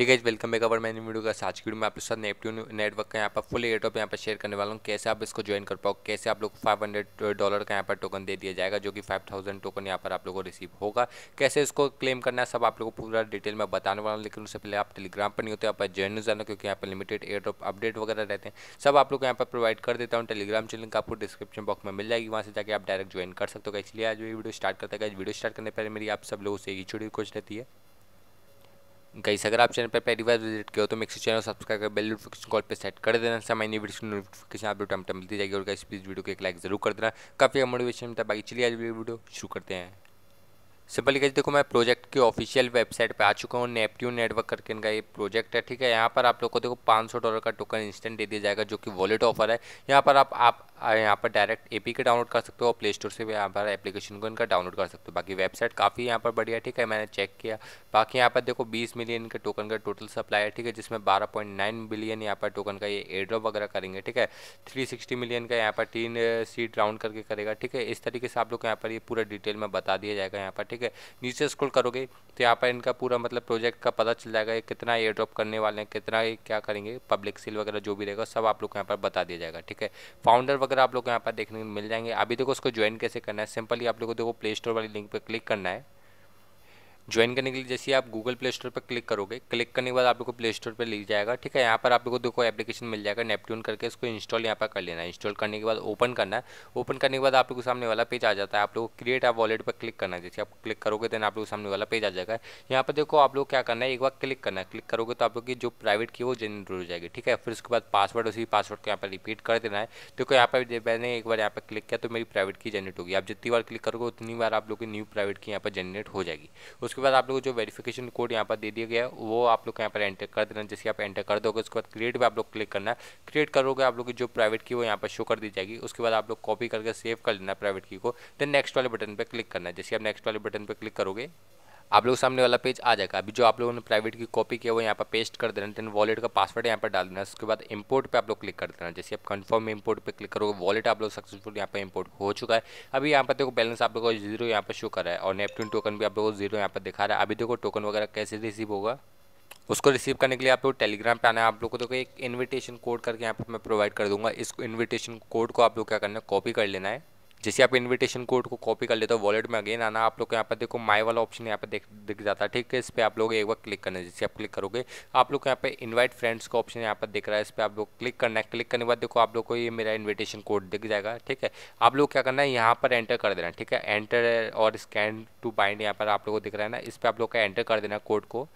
ये guys welcome back our मैंने video का आज की वीडियो में आपके साथ नेपट्यून नेटवर्क का यहाँ पर फुल एयरटॉप यहाँ पर शेयर करने वाला हूँ कैसे आप इसको ज्वाइन कर पाओ कैसे आप लोग 500 डॉलर का यहाँ पर टोकन दे दिया जाएगा जो कि 5000 टोकन यहाँ पर आप लोगों को रिसीव होगा कैसे इसको क्लेम करना है सब आप लोग को पूरा डिटेल में बताने वाला हूँ लेकिन उससे पहले आप टेलीग्राम पर नहीं होते आप ज्वाइन जाना क्योंकि यहाँ पर लिमिटेड एयरटॉप अपडेट वगैरह रहते हैं सब आप लोग यहाँ पर प्रोवाइड कर देता हूँ टेलीग्राम चैनल का आपको डिस्क्रिप्शन बॉक्स में मिल जाएगी वहाँ से जाकर आप डायरेक्ट ज्वाइन कर सकते हो इसलिए आज वीडियो स्टार्ट करता है वीडियो स्टार्ट करने पहले मेरी आप सब लोगों से ही छोटी रिक्वेस्ट रहती है गाइस अगर आप चैनल पर पहली बार विजिट किया हो तो मेरे चैनल सब्सक्राइब कर बेल नोटिफिकेशन कॉल पर सेट कर देना इससे हमारी वीडियो की नोटिफिकेशन आप टाइम टाइम मिलती जाएगी और गाइस प्लीज़ वीडियो को एक लाइक जरूर कर देना काफ़ी मोटिवेशन मिलता है बाकी चलिए आज वीडियो शुरू करते हैं सिंपली कैसे देखो मैं प्रोजेक्ट की ऑफिशियल वेबसाइट पे आ चुका हूँ नेपट्यून नेटवर्क करके इनका ये प्रोजेक्ट है ठीक है यहाँ पर आप लोग को देखो 500 डॉलर का टोकन इंस्टेंट दे दिया जाएगा जो कि वॉलेट ऑफर है यहाँ पर आप आप यहाँ पर डायरेक्ट ए के डाउनलोड कर सकते हो और प्ले स्टोर से भी यहाँ पर एप्लीकेशन को इनका डाउनलोड कर सकते हो बाकी वेबसाइट काफ़ी यहाँ पर बढ़िया ठीक है मैंने चेक किया बाकी यहाँ पर देखो बीस मिलियन के टोकन का टोटल सप्लाई है ठीक है जिसमें बारह बिलियन यहाँ पर टोकन का ये एड्रॉप वगैरह करेंगे ठीक है थ्री मिलियन का यहाँ पर तीन सीट uh, राउंड करके करेगा ठीक है इस तरीके से आप लोग को यहाँ पर ये पूरा डिटेल में बता दिया जाएगा यहाँ पर ठीक ठीक है नीचे स्कूल करोगे तो यहाँ पर इनका पूरा मतलब प्रोजेक्ट का पता चल जाएगा कितना एयर ड्रॉप करने वाले हैं कितना ये क्या करेंगे पब्लिक सील वगैरह जो भी रहेगा सब आप लोग को यहाँ पर बता दिया जाएगा ठीक है फाउंडर वगैरह आप लोग को यहाँ पर देखने को मिल जाएंगे अभी देखो उसको ज्वाइन कैसे करना है सिंपली आप लोग को देखो प्ले स्टोर वाली लिंक पर क्लिक करना है ज्वाइन करने के लिए जैसे आप गूगल प्ले स्टोर पर क्लिक करोगे क्लिक करने के बाद आप लोग को प्ले स्टोर पर लिख जाएगा ठीक है यहाँ पर आप लोग को देखो एप्लीकेशन मिल जाएगा नेपट्यून करके इसको इंस्टॉल यहाँ पर कर लेना है इंस्टॉल करने के बाद ओपन करना है ओपन करने के बाद आप लोग को सामने वाला पेज आ जाता है आप लोग को क्रिएट आप वॉलेट पर क्लिक करना है जैसे आप क्लिक करोगे देन आप लोग सामने वाला पेज आ जाएगा यहाँ पर देखो आप लोग क्या करना है एक बार क्लिक करना है क्लिक करोगे तो आप लोग की जो प्राइवेट की वो जनरेट हो जाएगी ठीक है फिर उसके बाद पासवर्ड उसी पासवर्ड को यहाँ पर रिपीट कर देना है देखो यहाँ पर मैंने एक बार यहाँ पर क्लिक किया तो मेरी प्राइवेट की जनरेट होगी आप जितनी बार क्लिक करोगे उतनी बार आप लोग की न्यू प्राइवेट की यहाँ पर जनरेट हो जाएगी उसके उसके बाद आप लोग जो वेरीफिकेशन कोड यहाँ पर दे दिया गया है वो आप लोग यहाँ पर एंटर कर देना जैसे आप एंटर कर दोगे उसके बाद क्रिएट पर आप लोग क्लिक करना है क्रिएट करोगे आप लोग की जो प्राइवेट की वो यहाँ पर शो कर दी जाएगी उसके बाद आप लोग कॉपी करके सेव कर लेना प्राइवेट की को देन नेक्स्ट वाले बटन पर क्लिक करना है जैसे आप नेक्स्ट वाले बटन पर क्लिक करोगे आप लोग सामने वाला पेज आ जाएगा अभी जो आप लोगों ने प्राइवेट की कॉपी किया वो यहाँ पर पेस्ट कर देना देन वॉलेट का पासवर्ड यहाँ पर डाल देना उसके बाद इंपोर्ट पे आप लोग क्लिक कर देना जैसे आप कंफर्म इंपोर्ट पे क्लिक करोगे वॉलेट आप लोग सक्सेसफुल यहाँ पर इंपोर्ट हो चुका है अभी यहाँ पर देखो बैलेंस आप लोग को जीरो यहाँ पर शो कर रहा है और नेपट्टून टोकन भी आप लोग को जीरो यहाँ पर दिखा रहा है अभी देखो टोकन वगैरह कैसे रिसीव होगा उसको रिसीव करने के लिए आप लोग टेलीग्राम पे आना है आप लोग को देखो एक इनविटेशन कोड करके यहाँ पर मैं प्रोवाइड कर दूंगा इस इनविटेशन कोड को आप लोग क्या करना है कॉपी कर लेना है जैसे आप इन्विटेशन कोड को कॉपी कर लेते हो वॉलेट में अगेन आना आप लोग यहाँ पर देखो माई वाला ऑप्शन यहाँ पर देख दिख जाता है ठीक है इस पर आप लोग एक बार क्लिक करना है जैसे आप क्लिक करोगे आप लोग यहाँ पे इन्वाइट फ्रेंड्स का ऑप्शन यहाँ पर दिख रहा है इस पर आप लोग क्लिक करना है क्लिक करने के बाद देखो आप लोग को ये मेरा इन्विटेशन कोड दिख जाएगा ठीक है आप लोग क्या करना है यहाँ पर एंटर कर देना ठीक है एंटर और स्कैन टू बाइंड यहाँ पर आप लोग को दिख रहा है ना इस पर आप लोग का एंटर कर देना कोड को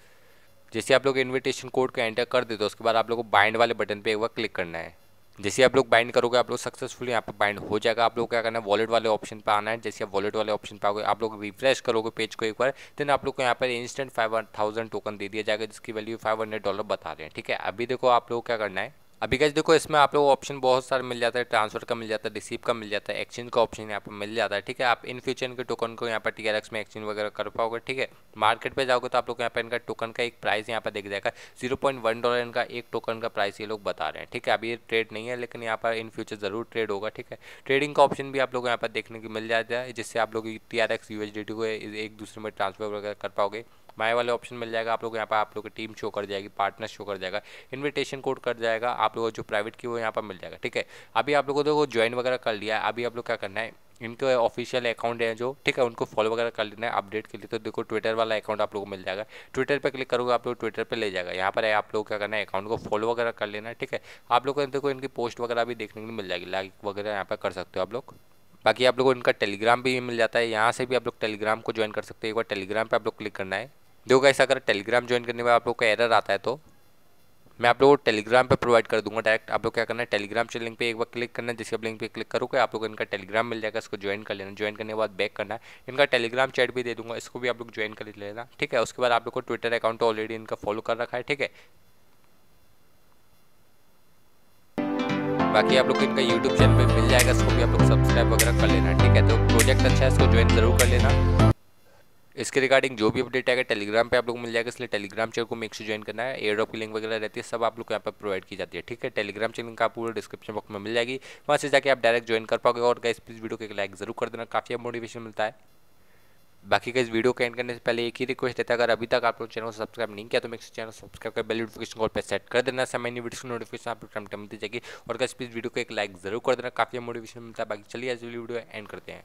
जैसे आप लोग इन्विटेशन कोड को एंटर कर देते हो उसके बाद आप लोग को बाइंड वाले बटन पर एक बार क्लिक करना है जैसे आप लोग बाइंड करोगे आप लोग सक्सेसफुल यहाँ पर बाइंड हो जाएगा आप लोग क्या करना है वॉलेट वाले ऑप्शन पर आना है जैसे आप वॉलेट वाले ऑप्शन पर आओगे आप लोग रिफ्रेश करोगे पेज को एक बार देन आप लोग को यहाँ पर इंस्टेंट फाइव थाउजेंड टोकन दे दिया जाएगा जिसकी वैल्यू फाइव हंड्रेड डॉलर बता रहे हैं ठीक है अभी देखो आप लोग क्या करना है अभी कैसे देखो इसमें आप लोग ऑप्शन बहुत सारे मिल जाता है ट्रांसफर का मिल जाता है रिसीव का मिल जाता है एक्सचेंज का ऑप्शन यहाँ पर मिल जाता है ठीक है आप इन फ्यूचर इनके टोकन को यहाँ पर टी में एक्सचेंज वगैरह कर पाओगे ठीक है मार्केट पर जाओगे तो आप लोग यहाँ पर इनका टोकन का एक प्राइस यहाँ पर देख जाएगा जीरो डॉलर इनका एक टोकन का प्राइस ये लोग बता रहे हैं ठीक है अभी ये ट्रेड नहीं है लेकिन यहाँ पर इन फ्यूचर ज़रूर ट्रेड होगा ठीक है ट्रेडिंग का ऑप्शन भी आप लोग यहाँ पर देखने को मिल जाता है जिससे आप लोग टी आर को एक दूसरे में ट्रांसफर वगैरह कर पाओगे बाय वाले ऑप्शन मिल जाएगा आप लोग यहाँ पर आप लोग की टीम शो कर जाएगी पार्टनर शो कर जाएगा इन्विटेशन कोड कर जाएगा आप लोगों को जो प्राइवेट की वो यहाँ पर मिल जाएगा ठीक है अभी आप लोगों को ज्वाइन वगैरह कर लिया है अभी आप लोग क्या करना है इनके ऑफिशियल अकाउंट है जो ठीक है उनको फॉलो वगैरह कर लेना है अपडेट के लिए तो देखो ट्विटर वाला अकाउंट आप लोग को मिल जाएगा ट्विटर पर क्लिक करोगे आप लोग ट्विटर पर ले जाएगा यहाँ पर आप लोग क्या करना है अकाउंट को फॉलो वगैरह कर लेना है ठीक है आप लोगों को देखो इनकी पोस्ट वगैरह भी देखने को मिल जाएगी लाइक वगैरह यहाँ पर कर सकते हो आप लोग बाकी आप लोगों को इनका टेलीग्राम भी मिल जाता है यहाँ से भी आप लोग टेलीग्राम को ज्वाइन कर सकते हो एक बार टेलीग्राम पे आप लोग क्लिक करना है देखो ऐसा अगर टेलीग्राम ज्वाइन करने में आप लोग का एरर आता है तो मैं आप लोगों को टेलीग्राम पर प्रोवाइड कर दूंगा डायरेक्ट आप लोग क्या करना है टेलीग्राम से लिंक पे एक बार क्लिक करना है जिसके लिंक पे क्लिक करोगे आप लोग इनका टेलीग्राम मिल जाएगा इसको ज्वाइन कर लेना ज्वाइन करने के बाद बैक करना है इनका टेलीग्राम चैट भी दे दूंगा इसको भी आप लोग ज्वाइन कर लेना ठीक है उसके बाद आप लोग को ट्विटर अकाउंट ऑलरेडी इनका फॉलो कर रखा है ठीक है बाकी आप लोग को इनका यूट्यूब चैनल पर मिल जाएगा इसको भी आप लोग सब्सक्राइब वगैरह कर लेना ठीक है तो प्रोजेक्ट अच्छा है इसको ज्वाइन जरूर कर लेना इसके रिगार्डिंग जो भी अपडेट आएगा टेलीग्राम पे आप लोग मिल जाएगा इसलिए टेलीग्राम चैनल को मेक से ज्वाइन करना है एयर की लिंक वगैरह रहती है सब आप लोग को यहाँ पर प्रोवाइड की जाती है ठीक है टेलीग्राम चैनल का पूरा डिस्क्रिप्शन बॉक्स में मिल जाएगी वहाँ से जाकर आप डायरेक्ट ज्वाइन कर पाओगे और इस वीडियो को एक लाइक जरूर कर देना काफ़ी मोटिवेशन मिलता है बाकी का इस वीडियो को एंड करने से पहले एक ही रिक्वेस्ट रहता है अगर अभी तक आप लोग चैनल को सब्सक्राइब नहीं किया तो मेरे चैनल सब्सक्राइब कर बेल नोटिफिकेशन कॉल पर सेट कर देना समय वीडियो नोटिफिकेशन आप लोग टाइम टाइम मिलती जाएगी और इस वीडियो को एक लाइक जरूर कर देना काफ़ी मोटिवेशन मिलता है बाकी चलिए आज वीडियो एंड करते हैं